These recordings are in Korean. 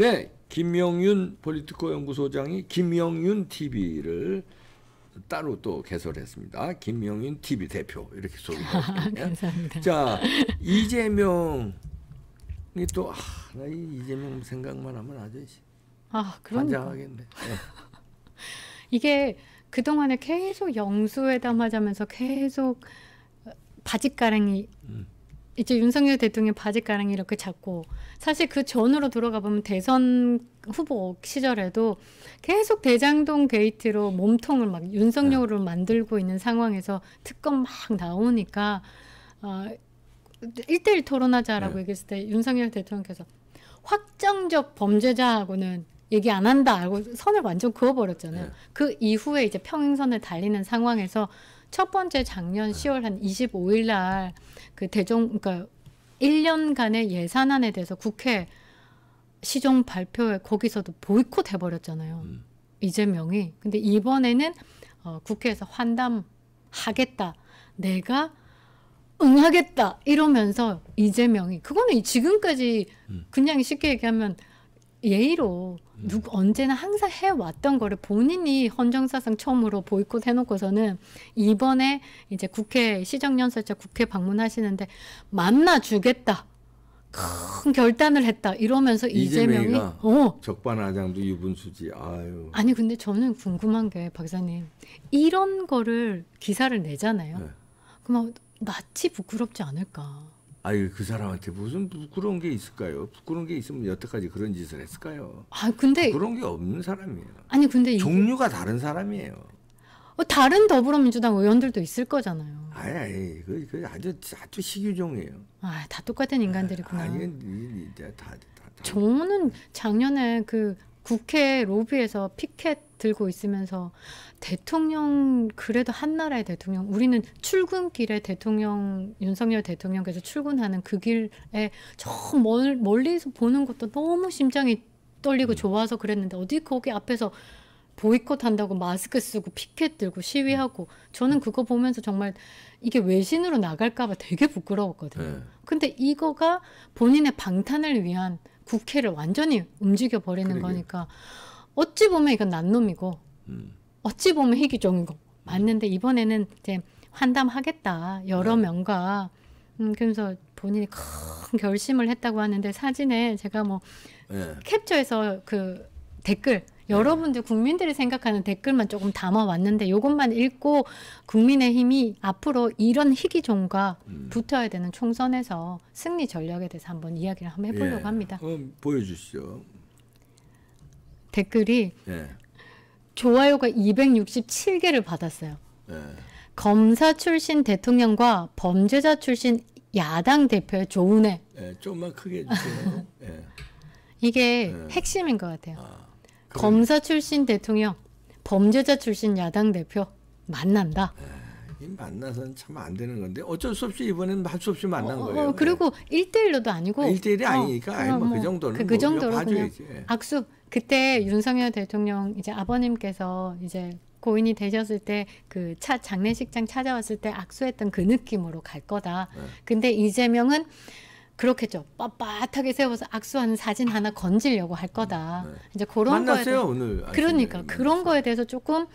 네, 김명윤 폴리티코 연구소장이 김명윤 TV를 따로 또 개설했습니다. 김명윤 TV 대표 이렇게 소개 아, 감사합니다. 자, 이재명 아, 이또 나이 이재명 생각만 하면 아주 아, 그런 환장하겠네. 네. 이게 그동안에 계속 영수회담 하자면서 계속 바짓가랑이 음. 이제 윤석열 대통령 바지가랑이 이렇게 잡고 사실 그 전으로 돌아가 보면 대선 후보 시절에도 계속 대장동 게이트로 몸통을 막 윤석열을 네. 만들고 있는 상황에서 특검 막 나오니까 어, 1대1 토론하자라고 네. 얘기했을 때 윤석열 대통령께서 확정적 범죄자하고는 얘기 안 한다 하고 선을 완전 그어버렸잖아요. 네. 그 이후에 이제 평행선을 달리는 상황에서 첫 번째 작년 10월 한 25일 날그 대정 그러니까 1년간의 예산안에 대해서 국회 시정 발표에 거기서도 보이콧 해버렸잖아요. 음. 이재명이. 근데 이번에는 어, 국회에서 환담하겠다. 내가 응하겠다. 이러면서 이재명이 그거는 지금까지 음. 그냥 쉽게 얘기하면 예의로 누구 음. 언제나 항상 해왔던 거를 본인이 헌정사상 처음으로 보이콧 해놓고서는 이번에 이제 국회 시정연설자 국회 방문하시는데 만나 주겠다 큰 결단을 했다 이러면서 이재명이 어. 적반하장도 유분수지 아유 아니 근데 저는 궁금한 게 박사님 이런 거를 기사를 내잖아요 네. 그럼 마치 부끄럽지 않을까 아유 그 사람한테 무슨 부끄러운 게 있을까요? 부끄러운 게 있으면 여태까지 그런 짓을 했을까요? 아 근데 부끄게 없는 사람이에요. 아니 근데 종류가 이게... 다른 사람이에요. 어, 다른 더불어민주당 의원들도 있을 거잖아요. 아니 아니 그, 그 아주 아주 식유종이에요. 아다 똑같은 인간들이구나. 아니 이제 다, 다, 다, 저는 작년에 그 국회 로비에서 피켓 들고 있으면서 대통령 그래도 한 나라의 대통령 우리는 출근길에 대통령 윤석열 대통령께서 출근하는 그 길에 저 멀, 멀리서 보는 것도 너무 심장이 떨리고 음. 좋아서 그랬는데 어디 거기 앞에서 보이콧 한다고 마스크 쓰고 피켓 들고 시위하고 음. 저는 그거 보면서 정말 이게 외신으로 나갈까봐 되게 부끄러웠거든요. 네. 근데 이거가 본인의 방탄을 위한 국회를 완전히 움직여 버리는 거니까 어찌 보면 이건 난놈이고 음. 어찌 보면 희귀종이고 맞는데 이번에는 이제 환담하겠다 여러 네. 명과 음, 그래서 본인이 큰 결심을 했다고 하는데 사진에 제가 뭐 네. 캡처해서 그 댓글 네. 여러분들 국민들이 생각하는 댓글만 조금 담아왔는데 이것만 읽고 국민의힘이 앞으로 이런 희귀종과 음. 붙어야 되는 총선에서 승리 전략에 대해서 한번 이야기를 한번 해보려고 예. 합니다. 보여주시죠. 댓글이 예. 좋아요가 267개를 받았어요. 예. 검사 출신 대통령과 범죄자 출신 야당 대표의 조은혜. 예, 좀만 크게 해주세요. 예. 이게 예. 핵심인 것 같아요. 아, 검사 출신 대통령, 범죄자 출신 야당 대표 만난다. 예. 이 만나서는 참 안 되는 건데 어쩔 수 없이 이번엔 할 수 없이 만난 어, 어, 거예요. 그리고 일대일로도 아니고 아, 일대일이 어, 아니니까 아예 뭐그 뭐 정도는 그, 그 정도로 봐줘야지. 예. 악수 그때 윤석열 대통령 이제 아버님께서 이제 고인이 되셨을 때 그 차 장례식장 찾아왔을 때 악수했던 그 느낌으로 갈 거다. 네. 근데 이재명은 그렇겠죠. 빳빳하게 세워서 악수하는 사진 하나 건지려고 할 거다. 음, 네. 이제 그런 만났어요, 거에 대해, 오늘 그러니까 만났어요. 그런 거에 대해서 조금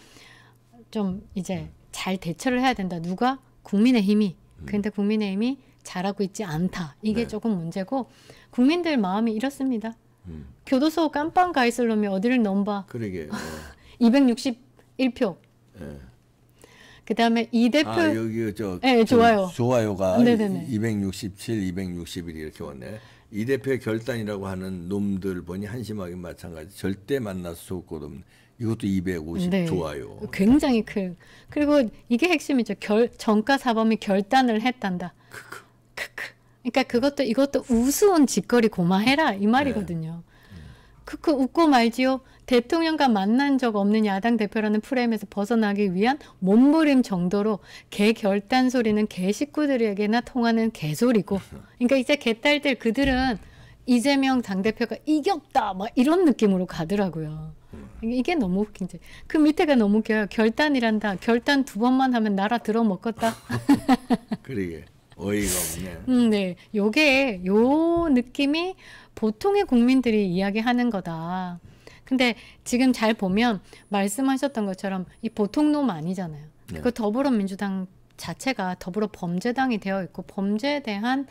좀 이제 네. 잘 대처를 해야 된다. 누가? 국민의힘이. 음. 근데 국민의힘이 잘하고 있지 않다. 이게 네. 조금 문제고 국민들 마음이 이렇습니다. 음. 교도소 깜빵 가 있을 놈이 어디를 넘봐. 그러게. 261표. 어. 네. 예. 그다음에 이 대표 아, 여기 저, 네, 좋아요. 좋아요가 네네네. 267, 261 이렇게 왔네. 이 대표 결단이라고 하는 놈들 보니 한심하게 마찬가지. 절대 만나서 좋고 없 이것도 250 네. 좋아요. 굉장히 큰. 그리고 이게 핵심이죠. 결, 정가 사범이 결단을 했단다. 크크. 크크. 그러니까 그것도 이것도 우스운 짓거리 고마해라 이 말이거든요. 네. 크크 웃고 말지요. 대통령과 만난 적 없는 야당 대표라는 프레임에서 벗어나기 위한 몸부림 정도로 개 결단 소리는 개 식구들에게나 통하는 개소리고. 그러니까 이제 개딸들 그들은 이재명 당대표가 이겼다 막 이런 느낌으로 가더라고요. 이게 너무 웃긴 지. 그 밑에가 너무 웃겨요. 결단이란다. 결단 두 번만 하면 나라 들어먹겠다. 그러게. 어이가 없네. 음, 네. 요게 요 느낌이 보통의 국민들이 이야기하는 거다. 근데 지금 잘 보면 말씀하셨던 것처럼 이 보통 놈 아니잖아요. 네. 그 더불어민주당 자체가 더불어 범죄당이 되어 있고 범죄에 대한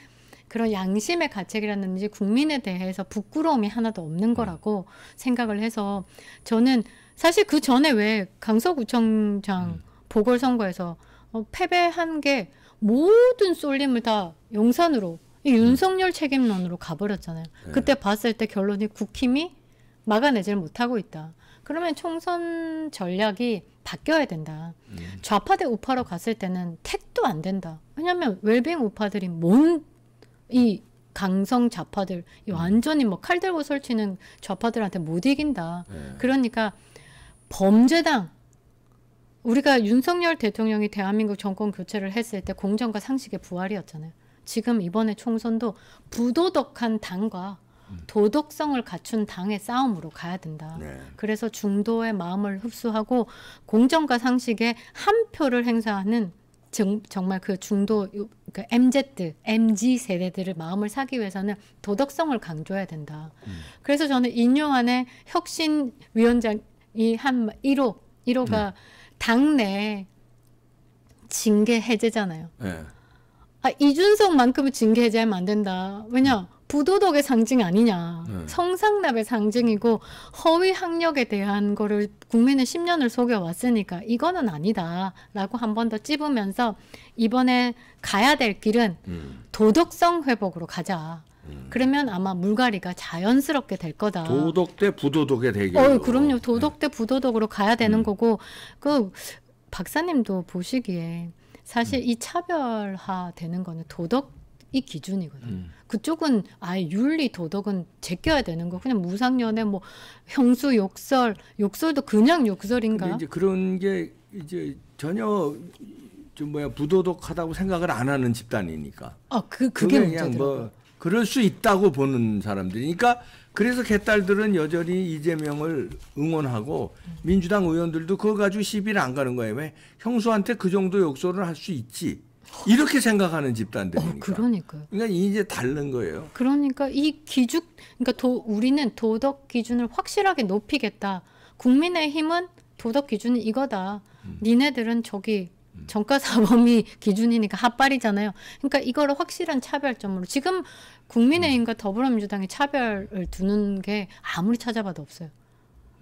그런 양심의 가책이라든지 국민에 대해서 부끄러움이 하나도 없는 네. 거라고 생각을 해서 저는 사실 그 전에 왜 강서구청장 음. 보궐선거에서 어, 패배한 게 모든 쏠림을 다 용산으로 이 네. 윤석열 책임론으로 가버렸잖아요. 네. 그때 봤을 때 결론이 국힘이 막아내질 못하고 있다. 그러면 총선 전략이 바뀌어야 된다. 음. 좌파 대 우파로 갔을 때는 택도 안 된다. 왜냐하면 웰빙 우파들이 뭔이 강성 좌파들 이 음. 완전히 뭐칼 들고 설치는 좌파들한테 못 이긴다. 네. 그러니까 범죄당 우리가 윤석열 대통령이 대한민국 정권 교체를 했을 때 공정과 상식의 부활이었잖아요. 지금 이번에 총선도 부도덕한 당과 음. 도덕성을 갖춘 당의 싸움으로 가야 된다. 네. 그래서 중도의 마음을 흡수하고 공정과 상식에 한 표를 행사하는 정, 정말 그 중도 그러니까 MZ, MG 세대들을 마음을 사기 위해서는 도덕성을 강조해야 된다. 음. 그래서 저는 인용안의 혁신 위원장이 한 1호, 1호가 음. 당내 징계 해제잖아요. 네. 아, 이준석만큼은 징계 해제하면 안 된다. 왜냐? 음. 부도덕의 상징 아니냐. 네. 성상납의 상징이고 허위 학력에 대한 거를 국민의 10년을 속여왔으니까 이거는 아니다라고 한 번 더 찝으면서 이번에 가야 될 길은 음. 도덕성 회복으로 가자. 음. 그러면 아마 물갈이가 자연스럽게 될 거다. 도덕 대 부도덕의 대결. 어, 그럼요. 도덕 네. 대 부도덕으로 가야 되는 음. 거고 그 박사님도 보시기에 사실 음. 이 차별화 되는 거는 도덕 이 기준이거든요. 음. 그쪽은 아예 윤리 도덕은 제껴야 되는 거. 그냥 무상연애 뭐 형수 욕설 욕설도 그냥 욕설인가? 이제 그런 게 이제 전혀 좀 뭐야 부도덕하다고 생각을 안 하는 집단이니까. 아그 그게 그냥 뭐 그럴 수 있다고 보는 사람들이니까 그래서 개딸들은 여전히 이재명을 응원하고 음. 민주당 의원들도 그거 가지고 시비를 안 가는 거예요. 왜 형수한테 그 정도 욕설을 할 수 있지. 이렇게 생각하는 집단들이니까. 어, 그러니까요. 그러니까 이제 다른 거예요. 그러니까 이 기준, 그러니까 도, 우리는 도덕 기준을 확실하게 높이겠다. 국민의힘은 도덕 기준이 이거다. 음. 니네들은 저기 음. 정가사범위 기준이니까 핫발이잖아요. 그러니까 이거를 확실한 차별점으로 지금 국민의힘과 음. 더불어민주당의 차별을 두는 게 아무리 찾아봐도 없어요.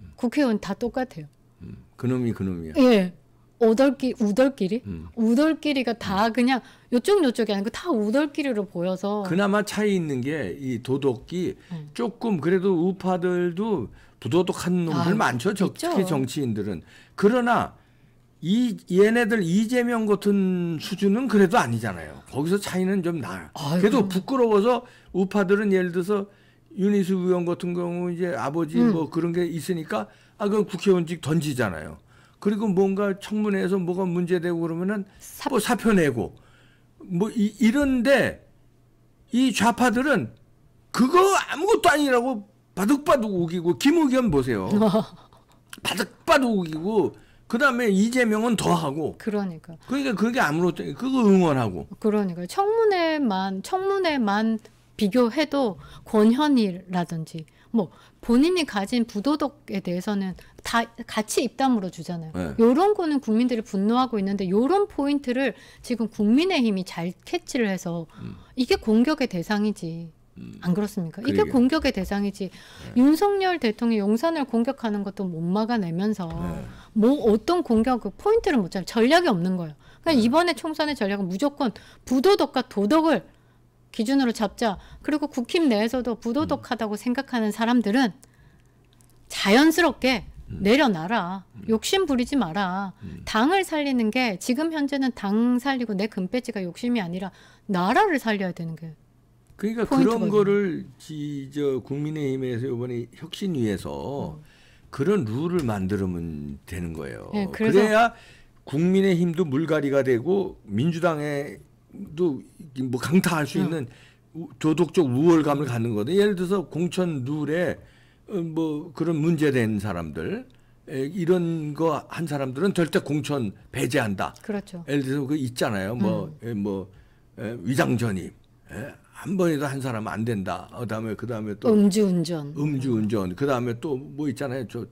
음. 국회의원 다 똑같아요. 음, 그놈이 그놈이야. 예. 오덜끼 우덜끼리 음. 우덜끼리가 다 그냥 요쪽 요쪽이 아니고 다 우덜끼리로 보여서 그나마 차이 있는 게 이도덕기 음. 네. 조금 그래도 우파들도 부도덕한 놈들 아, 많죠 적 특히 정치인들은 그러나 이 얘네들 이재명 같은 수준은 그래도 아니잖아요 거기서 차이는 좀 나요 그래도 부끄러워서 우파들은 예를 들어서 윤희수 의원 같은 경우 이제 아버지 음. 뭐 그런 게 있으니까 아 그럼 국회의원직 던지잖아요. 그리고 뭔가 청문회에서 뭐가 문제되고 그러면은 사... 뭐 사표 내고 뭐 이, 이런데 이 좌파들은 그거 아무것도 아니라고 바둑바둑 우기고 김우겸 보세요. 바둑바둑 우기고 그다음에 이재명은 더 하고 그러니까 그러니까 그게 아무렇도 그거 응원하고 그러니까 청문회만 청문회만 비교해도 권현일라든지 뭐 본인이 가진 부도덕에 대해서는 다 같이 입담으로 주잖아요. 네. 요런 거는 국민들이 분노하고 있는데 요런 포인트를 지금 국민의힘이 잘 캐치를 해서 음. 이게 공격의 대상이지. 음. 안 그렇습니까? 그러게. 이게 공격의 대상이지. 네. 윤석열 대통령 용산을 공격하는 것도 못 막아내면서 네. 뭐 어떤 공격 그 포인트를 못 잡. 아 전략이 없는 거예요. 그러니까 네. 이번에 총선의 전략은 무조건 부도덕과 도덕을 기준으로 잡자. 그리고 국힘 내에서도 부도덕하다고 생각하는 사람들은 자연스럽게 음. 내려놔라. 음. 욕심 부리지 마라. 음. 당을 살리는 게 지금 현재는 당 살리고 내 금배지가 욕심이 아니라 나라를 살려야 되는 게. 그러니까 그런 거를 지저 국민의힘에서 이번에 혁신위에서 음. 그런 룰을 만들면 되는 거예요. 네, 그래야 국민의힘도 물갈이가 되고 민주당의 뭐 강타할 수 있는 음. 도덕적 우월감을 갖는 거든 예를 들어서 공천 룰에 어, 뭐 그런 문제된 사람들 이런 거 한 사람들은 절대 공천 배제한다. 그렇죠. 예를 들어서 그 있잖아요. 뭐뭐 음. 뭐 위장전입 한 번이라도 한 사람 안 된다. 그다음에 그다음에 또 음주운전. 음주운전. 그다음에 또 뭐 있잖아요. 저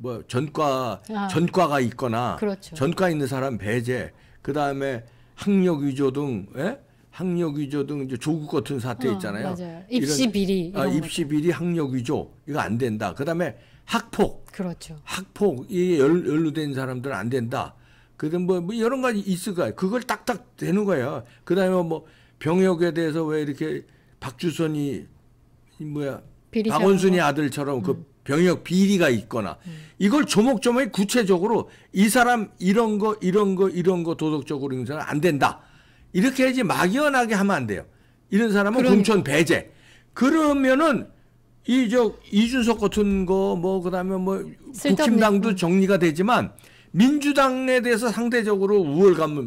뭐 전과 아. 전과가 있거나 그렇죠. 전과 있는 사람 배제. 그다음에 학력 위조 등 예? 학력 위조 등 이제 조국 같은 사태 어, 있잖아요. 어, 입시 아, 비리. 이런, 아, 입시 비리, 학력 위조 이거 안 된다. 그다음에 학폭. 그렇죠. 학폭 이게 연, 루된 사람들은 안 된다. 그다음 뭐, 뭐 여러 가지 있을 거예요. 그걸 딱딱 되는 거예요. 그다음에 뭐 병역에 대해서 왜 이렇게 박주선이 뭐야 박원순이 아들처럼 그 음. 그 병역 비리가 있거나 이걸 조목조목 구체적으로 이 사람 이런 거 이런 거 이런 거 도덕적으로 이 사람 안 된다 이렇게 해야지 막연하게 하면 안 돼요. 이런 사람은 그럼... 공천 배제. 그러면은 이저 이준석 같은 거 뭐 그다음에 뭐 국힘당도 정리가 되지만 민주당에 대해서 상대적으로 우월감은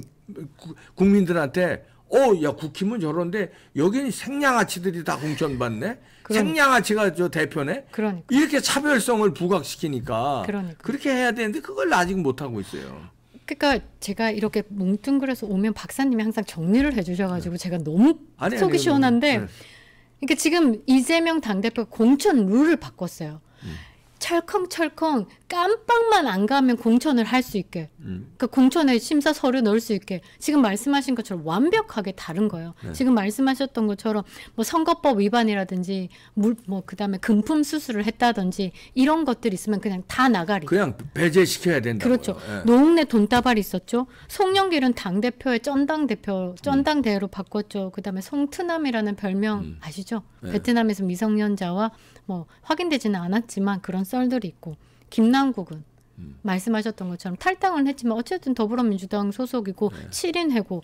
국민들한테 어, 야, 국힘은 저런데 여기는 생양아치들이 다 공천받네? 그러니까. 생양아치가 저 대표네. 그러니까. 이렇게 차별성을 부각시키니까. 그러니까. 그렇게 해야 되는데 그걸 아직 못 하고 있어요. 그러니까 제가 이렇게 뭉뚱그려서 오면 박사님이 항상 정리를 해주셔가지고 네. 제가 너무 아니, 속이 아니, 시원한데. 네. 그러니까 지금 이재명 당대표 공천 룰을 바꿨어요. 철컹철컹 깜빡만 안 가면 공천을 할 수 있게 음. 그 공천에 심사 서류 넣을 수 있게 지금 말씀하신 것처럼 완벽하게 다른 거예요. 네. 지금 말씀하셨던 것처럼 뭐 선거법 위반이라든지 물뭐 그다음에 금품 수술을 했다든지 이런 것들 있으면 그냥 다 나가리. 그냥 배제시켜야 된다. 그렇죠. 네. 노웅래 돈다발 있었죠. 송영길은 당 대표의 쩐당 대표 쩐당 음. 대로 바꿨죠. 그다음에 송트남이라는 별명 음. 아시죠? 네. 베트남에서 미성년자와 뭐 확인되지는 않았지만 그런 썰들이 있고 김남국은 음. 말씀하셨던 것처럼 탈당을 했지만 어쨌든 더불어민주당 소속이고 네. 7인해고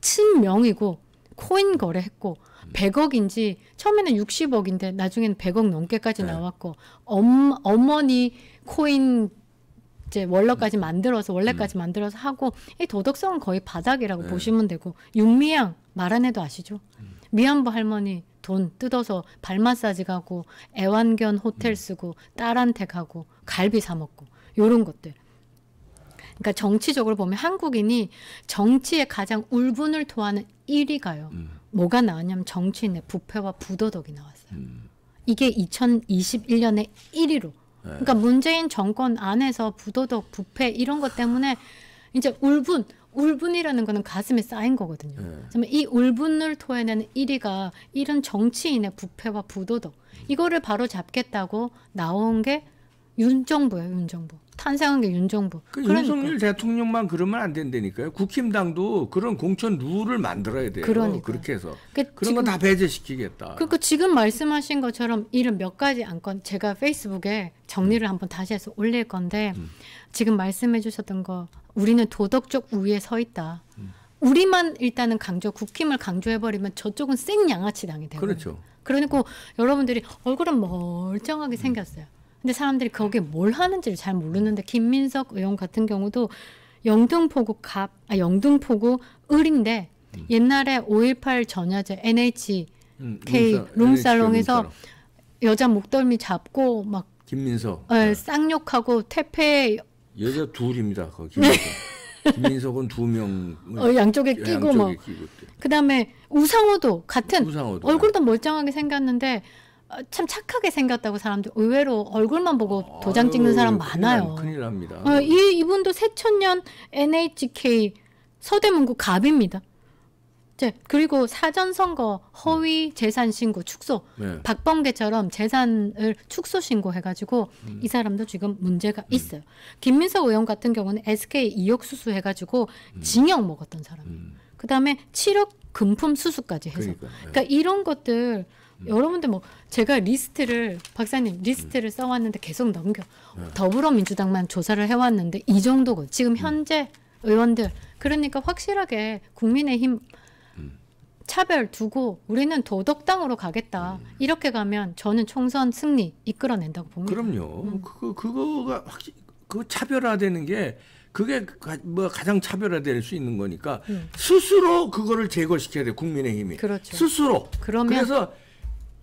친명이고 코인 거래했고 음. 100억인지 처음에는 60억인데 나중엔 100억 넘게까지 네. 나왔고 엄, 어머니 코인 이제 원래까지 음. 만들어서 원래까지 음. 만들어서 하고 이 도덕성은 거의 바닥이라고 네. 보시면 되고 윤미향 말안 해도 아시죠? 음. 미안부 할머니 돈 뜯어서 발 마사지 가고 애완견 호텔 음. 쓰고 딸한테 가고 갈비 사 먹고 요런 것들. 그러니까 정치적으로 보면 한국인이 정치에 가장 울분을 토하는 1위가요. 음. 뭐가 나왔냐면 정치인의 부패와 부도덕이 나왔어요. 음. 이게 2021년에 1위로. 네. 그러니까 문재인 정권 안에서 부도덕, 부패 이런 것 때문에 이제 울분 울분이라는 거는 가슴에 쌓인 거거든요. 정이 네. 울분을 토해내는 1위가 이런 정치인의 부패와 부도덕 음. 이거를 바로 잡겠다고 나온 게 윤정부예요, 윤정부. 탄생한 게 윤정부. 그 윤석열 그러니까. 대통령만 그러면 안 된다니까요. 국힘당도 그런 공천 룰을 만들어야 돼요. 그러니까. 그렇게 해서. 그러니까 그런 건 다 배제시키겠다. 그러니까 지금 말씀하신 것처럼 이런 몇 가지 안건 제가 페이스북에 정리를 음. 한번 다시 해서 올릴 건데 음. 지금 말씀해 주셨던 거 우리는 도덕적 우위에 서 있다. 음. 우리만 일단은 강조, 국힘을 강조해버리면 저쪽은 생 양아치 당이 되고. 그렇죠. 그러니까 여러분들이 얼굴은 멀쩡하게 생겼어요. 근데 사람들이 거기에 뭘 하는지를 잘 모르는데 김민석 의원 같은 경우도 영등포구 갑, 아 영등포구 을인데 음. 옛날에 5.18 전야제 NH K 음, 룸살롱에서 여자 목덜미 잡고 막 김민석 에, 예, 네. 쌍욕하고 퇴폐 여자 둘입니다. 거기 네. 김인석. 은 두명 어, 양쪽에 끼고 양쪽에 뭐. 끼고 그다음에 우상호도 같은 우상호도 얼굴도 네. 멀쩡하게 생겼는데 어, 참 착하게 생겼다고 사람들 의외로 얼굴만 보고 아, 도장 아유, 찍는 사람 많아요. 큰일, 납니다. 어, 이 이분도 새천년 NHK 서대문구 갑입니다. 네, 그리고 사전 선거 허위 음. 재산 신고 축소 네. 박범계처럼 재산을 축소 신고해가지고 음. 이 사람도 지금 문제가 음. 있어요. 김민석 의원 같은 경우는 SK 2억 수수해가지고 음. 징역 먹었던 사람이에요. 음. 그 다음에 7억 금품 수수까지 해서. 그러니까, 네. 그러니까 이런 것들 여러분들 뭐 제가 리스트를 박사님 리스트를 써왔는데 계속 넘겨 네. 더불어민주당만 조사를 해왔는데 이 정도고 지금 현재 의원들 그러니까 확실하게 국민의힘 차별 두고 우리는 도덕당으로 가겠다. 음. 이렇게 가면 저는 총선 승리 이끌어낸다고 봅니다. 그럼요. 음. 그거 그, 그거가 확실그 차별화되는 게 그게 가, 뭐 가장 차별화될 수 있는 거니까 음. 스스로 그거를 제거시켜야 돼 국민의힘이. 그렇죠. 스스로. 그러면 그래서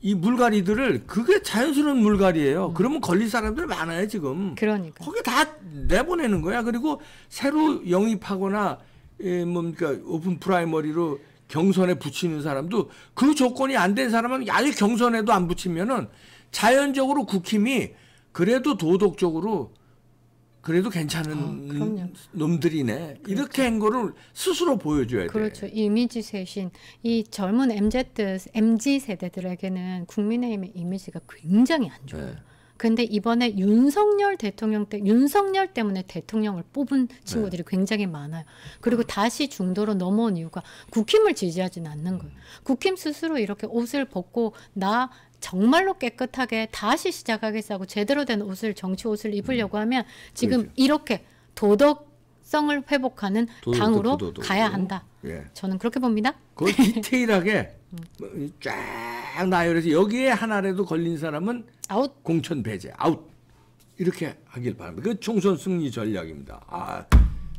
이 물갈이들을 그게 자연스러운 물갈이에요. 음. 그러면 걸린 사람들 많아요 지금. 그러니까. 거기 다 내보내는 거야. 그리고 새로 영입하거나 예, 뭡니까 오픈 프라이머리로 경선에 붙이는 사람도 그 조건이 안 된 사람은 아예 경선에도 안 붙이면은 자연적으로 국힘이 그래도 도덕적으로 그래도 괜찮은 아, 놈들이네. 그렇죠. 이렇게 한 거를 스스로 보여줘야 그렇죠. 돼. 그렇죠. 이미지 쇄신. 이 젊은 MZ, MZ 세대들에게는 국민의힘의 이미지가 굉장히 안 좋아요. 네. 근데 이번에 윤석열 대통령 때 윤석열 때문에 대통령을 뽑은 네. 친구들이 네. 굉장히 많아요. 그리고 음. 다시 중도로 넘어온 이유가 국힘을 지지하진 않는 거예요. 음. 국힘 스스로 이렇게 옷을 벗고 나 정말로 깨끗하게 다시 시작하겠다고 제대로 된 옷을 정치 옷을 입으려고 음. 하면 지금 그렇죠. 이렇게 도덕 성을 회복하는 도도도, 당으로 도도도, 가야 한다. 예. 저는 그렇게 봅니다. 그 디테일하게 음. 쫙 나요. 그래서 여기에 하나라도 걸린 사람은 아웃. 공천 배제, 아웃. 이렇게 하길 바랍니다. 그 총선 승리 전략입니다. 아,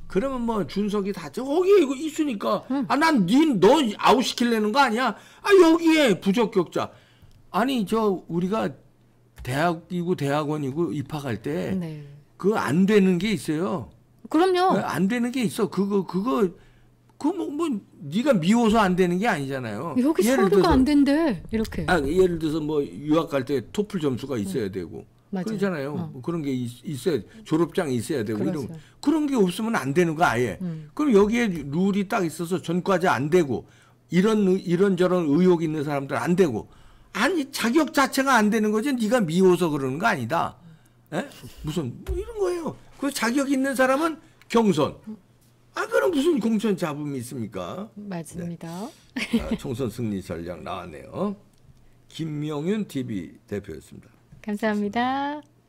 그러면 뭐 준석이 다 저기 이거 있으니까 음. 아난 닌너 아웃 시킬려는거 아니야? 아 여기에 부적격자. 아니 저 우리가 대학이고 대학원이고 입학할 때 그안 네. 그 되는 게 있어요. 그럼요. 안 되는 게 있어. 그거 그거 그뭐 뭐, 네가 미워서 안 되는 게 아니잖아요. 여기 서류가 안 된대 이렇게. 아 예를 들어서 뭐 유학 갈 때 토플 점수가 네. 있어야 응. 되고 맞아요. 그러잖아요. 어. 뭐 그런 게 있, 어야 졸업장이 있어야 되고 그렇죠. 이런 그런 게 없으면 안 되는 거 아예. 음. 그럼 여기에 룰이 딱 있어서 전과자 안 되고 이런 이런 저런 의혹 있는 사람들 안 되고 아니 자격 자체가 안 되는 거지 네가 미워서 그러는 거 아니다. 에? 예? 무슨 뭐 이런 거예요. 그 자격 있는 사람은 경선. 아 그럼 무슨 공천 잡음이 있습니까? 맞습니다. 네. 아, 총선 승리 전략 나왔네요. 김명윤 TV 대표였습니다. 감사합니다. 감사합니다.